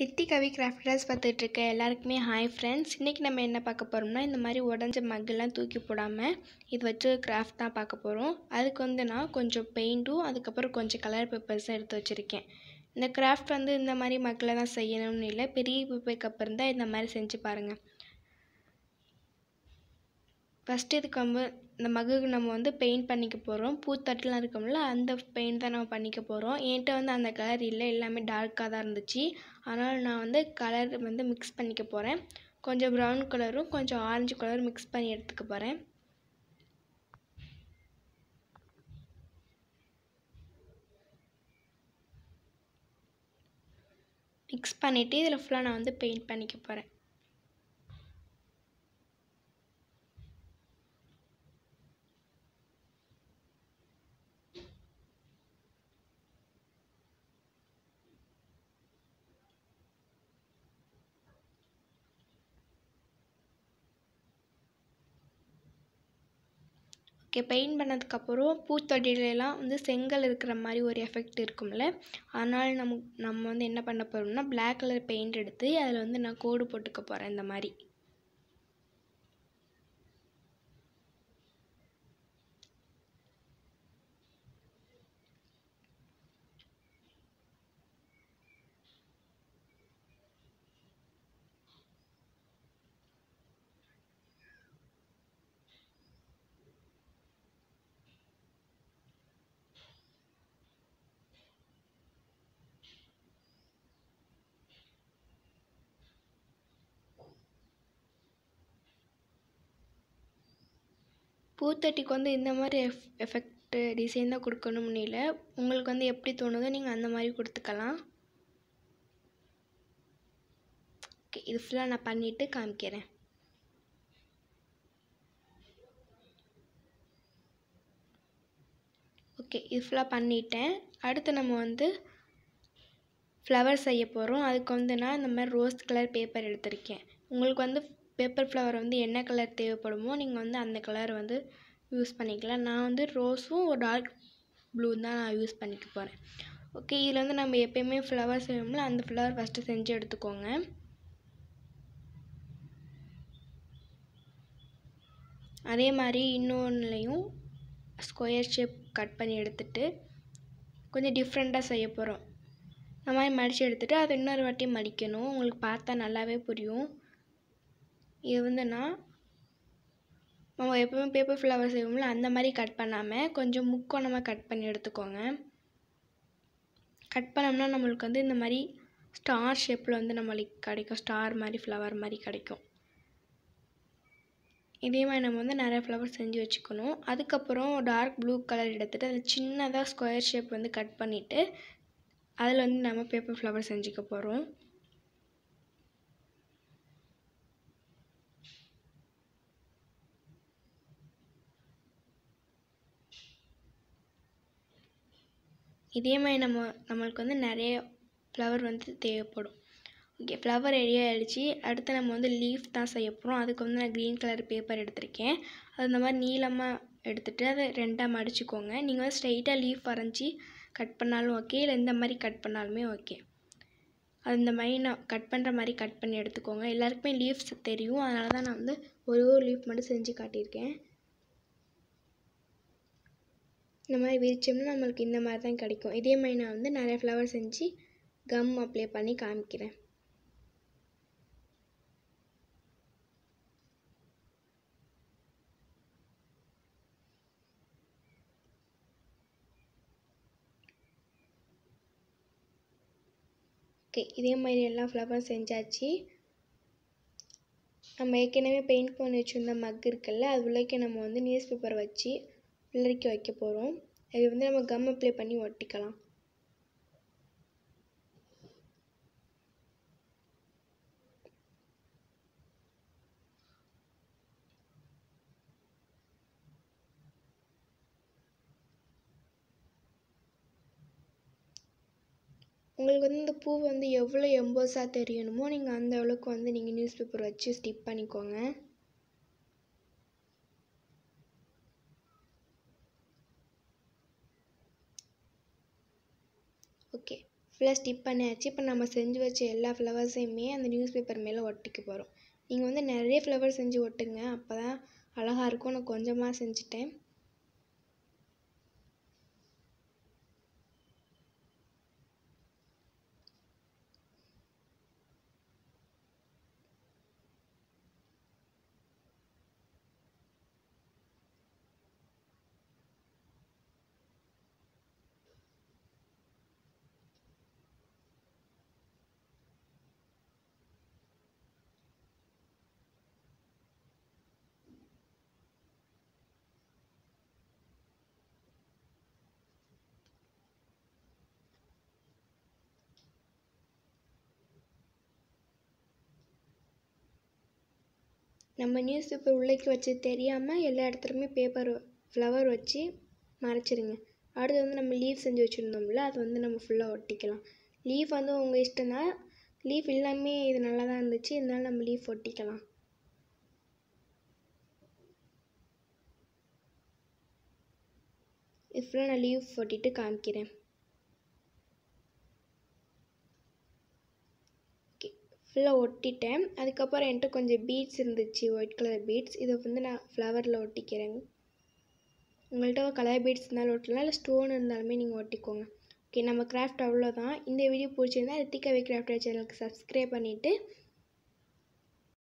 ரித்தி கவி crafters இருக்க எல்லாருக்குமே hi friends இன்றைக்கி நம்ம என்ன பார்க்க போகிறோம்னா இந்த மாதிரி உடஞ்ச மக்கெல்லாம் தூக்கி போடாமல் இது வச்சு கிராஃப்ட் தான் பார்க்க போகிறோம் அதுக்கு வந்து நான் கொஞ்சம் பெயிண்ட்டும் அதுக்கப்புறம் கொஞ்சம் கலர் பேப்பர்ஸும் எடுத்து வச்சுருக்கேன் இந்த கிராஃப்ட் வந்து இந்த மாதிரி மக்களை தான் செய்யணும்னு இல்லை பெரிய பேப்பர் அப்புறம் தான் இந்த மாதிரி செஞ்சு பாருங்கள் ஃபஸ்ட்டு இதுக்கு வந்து இந்த மகுக்கு நம்ம வந்து பெயிண்ட் பண்ணிக்க போகிறோம் பூத்தட்டெலாம் இருக்கும்ல அந்த பெயிண்ட் தான் நம்ம பண்ணிக்க போகிறோம் என்கிட்ட வந்து அந்த கலர் இல்லை எல்லாமே டார்க்காக தான் இருந்துச்சு அதனால் நான் வந்து கலர் வந்து மிக்ஸ் பண்ணிக்க போகிறேன் கொஞ்சம் ப்ரௌன் கலரும் கொஞ்சம் ஆரஞ்சு கலரும் மிக்ஸ் பண்ணி எடுத்துக்க போகிறேன் மிக்ஸ் பண்ணிவிட்டு இதில் ஃபுல்லாக நான் வந்து பெயிண்ட் பண்ணிக்க போகிறேன் ஓகே பெயிண்ட் பண்ணதுக்கப்புறம் பூத்தொட்டிலலாம் வந்து செங்கல் இருக்கிற மாதிரி ஒரு எஃபெக்ட் இருக்கும்ல அதனால் நம் நம்ம வந்து என்ன பண்ண போகிறோம்னா பிளாக் கலர் பெயிண்ட் எடுத்து அதில் வந்து நான் கோடு போட்டுக்க போகிறேன் இந்த மாதிரி பூத்தட்டிக்கு வந்து இந்த மாதிரி எஃப் எஃபெக்ட்டு டிசைன் தான் கொடுக்கணும்னு இல்லை உங்களுக்கு வந்து எப்படி தோணுதோ நீங்கள் அந்த மாதிரி கொடுத்துக்கலாம் ஓகே இது ஃபுல்லாக நான் பண்ணிவிட்டு காமிக்கிறேன் ஓகே இது ஃபுல்லாக பண்ணிட்டேன் அடுத்து நம்ம வந்து ஃப்ளவர் செய்ய போகிறோம் அதுக்கு வந்து நான் இந்த மாதிரி ரோஸ் கலர் பேப்பர் எடுத்திருக்கேன் உங்களுக்கு வந்து பேப்பர் ஃப்ளவர் வந்து என்ன கலர் தேவைப்படுமோ நீங்கள் வந்து அந்த கலர் வந்து யூஸ் பண்ணிக்கலாம் நான் வந்து ரோஸும் ஒரு டார்க் ப்ளூ தான் நான் யூஸ் பண்ணிக்க போகிறேன் ஓகே இதில் வந்து நம்ம எப்போயுமே ஃப்ளவர் செய்யணும்ல அந்த ஃப்ளவர் ஃபஸ்ட்டு செஞ்சு எடுத்துக்கோங்க அதே மாதிரி இன்னொன்றுலையும் ஸ்கொயர் ஷேப் கட் பண்ணி எடுத்துகிட்டு கொஞ்சம் டிஃப்ரெண்ட்டாக செய்ய போகிறோம் இந்த மாதிரி மடித்து எடுத்துகிட்டு அதை இன்னொரு வாட்டி மடிக்கணும் உங்களுக்கு பார்த்தா நல்லாவே புரியும் இருந்ததுன்னா நம்ம எப்போவுமே பேப்பர் ஃப்ளவர் செய்வோம்ல அந்த மாதிரி கட் பண்ணாமல் கொஞ்சம் முக்கோணமாக கட் பண்ணி எடுத்துக்கோங்க கட் பண்ணோம்னா நம்மளுக்கு வந்து இந்த மாதிரி ஸ்டார் ஷேப்பில் வந்து நம்மளுக்கு கிடைக்கும் ஸ்டார் மாதிரி ஃப்ளவர் மாதிரி கிடைக்கும் இதே மாதிரி நம்ம வந்து நிறையா ஃப்ளவர் செஞ்சு வச்சுக்கணும் அதுக்கப்புறம் டார்க் ப்ளூ கலர் எடுத்துகிட்டு அதில் சின்னதாக ஸ்கொயர் ஷேப் வந்து கட் பண்ணிவிட்டு அதில் வந்து நம்ம பேப்பர் ஃப்ளவர் செஞ்சுக்க போகிறோம் இதே மாதிரி நம்ம நம்மளுக்கு வந்து நிறைய ஃப்ளவர் வந்து தேவைப்படும் ஓகே ஃப்ளவர் ரெடி ஆகிடுச்சி அடுத்து நம்ம வந்து லீஃப் தான் செய்ய போகிறோம் அதுக்கு வந்து நான் க்ரீன் கலர் பேப்பர் எடுத்திருக்கேன் அது இந்த மாதிரி நீளமாக எடுத்துகிட்டு அதை ரெண்டாக மடிச்சுக்கோங்க நீங்கள் வந்து ஸ்ட்ரைட்டாக லீஃப் வரைஞ்சி கட் பண்ணாலும் ஓகே இல்லை இந்த மாதிரி கட் பண்ணாலுமே ஓகே அது இந்த மாதிரி நான் கட் பண்ணுற மாதிரி கட் பண்ணி எடுத்துக்கோங்க எல்லாருக்குமே லீஃப்ஸ் தெரியும் அதனால தான் நான் வந்து ஒரு ஒரு லீஃப் மட்டும் செஞ்சு காட்டியிருக்கேன் இந்த மாதிரி விரித்தோம்னா நம்மளுக்கு இந்த மாதிரி தான் கிடைக்கும் இதே மாதிரி நான் வந்து நிறைய ஃப்ளவர் செஞ்சு கம் அப்ளை பண்ணி காமிக்கிறேன் ஓகே இதே மாதிரி எல்லா ஃப்ளவரும் செஞ்சாச்சு நம்ம ஏற்கனவே பெயிண்ட் பண்ணி வச்சுருந்த மக் இருக்குல்ல அது உள்ளக்கே நம்ம வந்து நியூஸ் பேப்பர் வச்சு பிள்ளரிக்க வைக்க போகிறோம் இது வந்து நம்ம கம் அப்ளை பண்ணி ஒட்டிக்கலாம் உங்களுக்கு வந்து இந்த பூ வந்து எவ்வளோ எம்போஸாக தெரியணுமோ நீங்கள் அந்த அளவுக்கு வந்து நீங்கள் நியூஸ் பேப்பர் வச்சு ஸ்டிப் பண்ணிக்கோங்க ஓகே ஃபுல்லாக ஸ்டிப் பண்ணியாச்சு இப்போ நம்ம செஞ்சு வச்ச எல்லா ஃப்ளவர்ஸையுமே அந்த நியூஸ் பேப்பர் மேலே ஒட்டிக்க போகிறோம் நீங்கள் வந்து நிறைய ஃப்ளவர் செஞ்சு ஒட்டுங்க அப்போ தான் அழகாக இருக்கும் நான் கொஞ்சமாக செஞ்சுட்டேன் நம்ம நியூஸ் பேப்பர் உள்ளேக்கு வச்சு தெரியாமல் எல்லா இடத்துலையுமே பேப்பர் ஃப்ளவர் வச்சு மறைச்சிருங்க அடுத்து வந்து நம்ம லீவ் செஞ்சு வச்சுருந்தோம்ல அது வந்து நம்ம ஃபுல்லாக ஒட்டிக்கலாம் லீஃப் வந்து உங்கள் இஷ்டம் தான் லீஃப் எல்லாமே இது நல்லா தான் இருந்துச்சு இருந்தாலும் நம்ம லீஃப் ஒட்டிக்கலாம் ஃபுல்லாக நான் லீவ் ஒட்டிட்டு காமிக்கிறேன் ஃபுல்லாக ஒட்டிட்டேன் அதுக்கப்புறம் என்கிட்ட கொஞ்சம் பீட்ஸ் இருந்துச்சு ஒயிட் கலர் பீட்ஸ் இதை வந்து நான் ஃப்ளவரில் ஒட்டிக்கிறேங்க உங்கள்கிட்ட கலர் பீட்ஸ் இருந்தாலும் ஒட்டலாம் இல்லை ஸ்டோன் இருந்தாலுமே நீங்கள் ஒட்டிக்கோங்க ஓகே நம்ம கிராஃப்ட் அவ்வளோதான் இந்த வீடியோ பிடிச்சிருந்தா ரித்திகா வி கிராஃப்டர் சேனலுக்கு சப்ஸ்கிரைப் பண்ணிவிட்டு